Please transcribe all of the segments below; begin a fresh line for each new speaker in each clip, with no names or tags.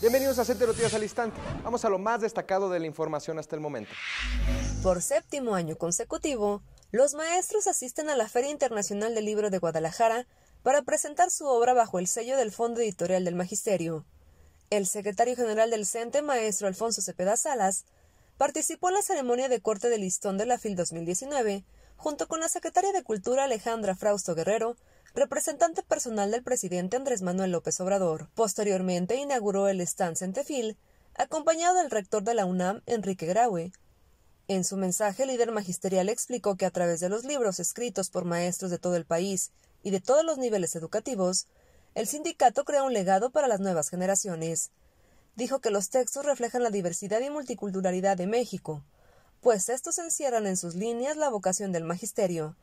Bienvenidos a Sete Noticias al Instante. Vamos a lo más destacado de la información hasta el momento.
Por séptimo año consecutivo, los maestros asisten a la Feria Internacional del Libro de Guadalajara para presentar su obra bajo el sello del Fondo Editorial del Magisterio. El secretario general del CENTE, maestro Alfonso Cepeda Salas, participó en la ceremonia de corte del listón de la FIL 2019, junto con la secretaria de Cultura Alejandra Frausto Guerrero, representante personal del presidente Andrés Manuel López Obrador. Posteriormente inauguró el stand Centefil, acompañado del rector de la UNAM, Enrique Graue. En su mensaje, el líder magisterial explicó que a través de los libros escritos por maestros de todo el país y de todos los niveles educativos, el sindicato crea un legado para las nuevas generaciones. Dijo que los textos reflejan la diversidad y multiculturalidad de México, pues estos encierran en sus líneas la vocación del magisterio,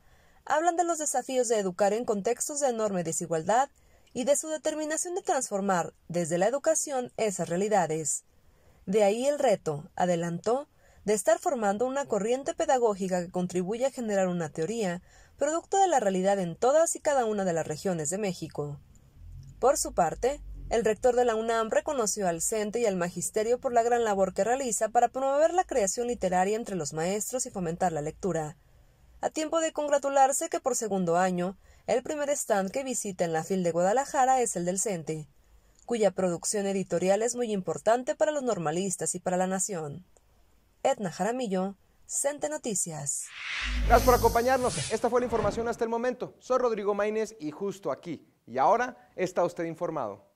hablan de los desafíos de educar en contextos de enorme desigualdad y de su determinación de transformar desde la educación esas realidades. De ahí el reto, adelantó, de estar formando una corriente pedagógica que contribuya a generar una teoría, producto de la realidad en todas y cada una de las regiones de México. Por su parte, el rector de la UNAM reconoció al CENTE y al magisterio por la gran labor que realiza para promover la creación literaria entre los maestros y fomentar la lectura a tiempo de congratularse que por segundo año, el primer stand que visita en la FIL de Guadalajara es el del CENTE, cuya producción editorial es muy importante para los normalistas y para la nación. Edna Jaramillo,
CENTE Noticias. Gracias por acompañarnos. Esta fue la información hasta el momento. Soy Rodrigo Maínez y justo aquí. Y ahora está usted informado.